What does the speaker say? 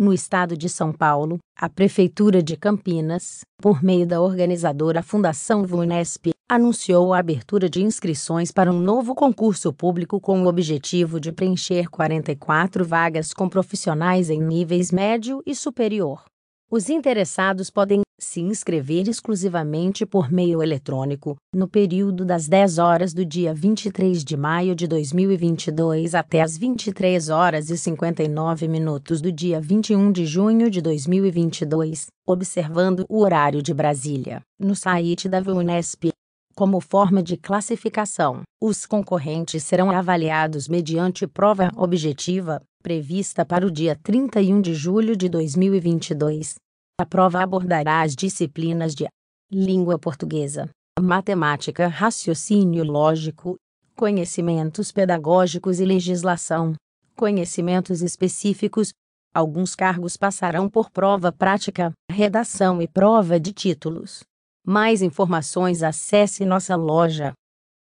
no estado de São Paulo, a Prefeitura de Campinas, por meio da organizadora Fundação VUNESP, anunciou a abertura de inscrições para um novo concurso público com o objetivo de preencher 44 vagas com profissionais em níveis médio e superior. Os interessados podem se inscrever exclusivamente por meio eletrônico, no período das 10 horas do dia 23 de maio de 2022 até as 23 horas e 59 minutos do dia 21 de junho de 2022, observando o horário de Brasília, no site da VUNESP. Como forma de classificação, os concorrentes serão avaliados mediante prova objetiva, prevista para o dia 31 de julho de 2022, a prova abordará as disciplinas de língua portuguesa, matemática, raciocínio lógico, conhecimentos pedagógicos e legislação, conhecimentos específicos. Alguns cargos passarão por prova prática, redação e prova de títulos. Mais informações acesse nossa loja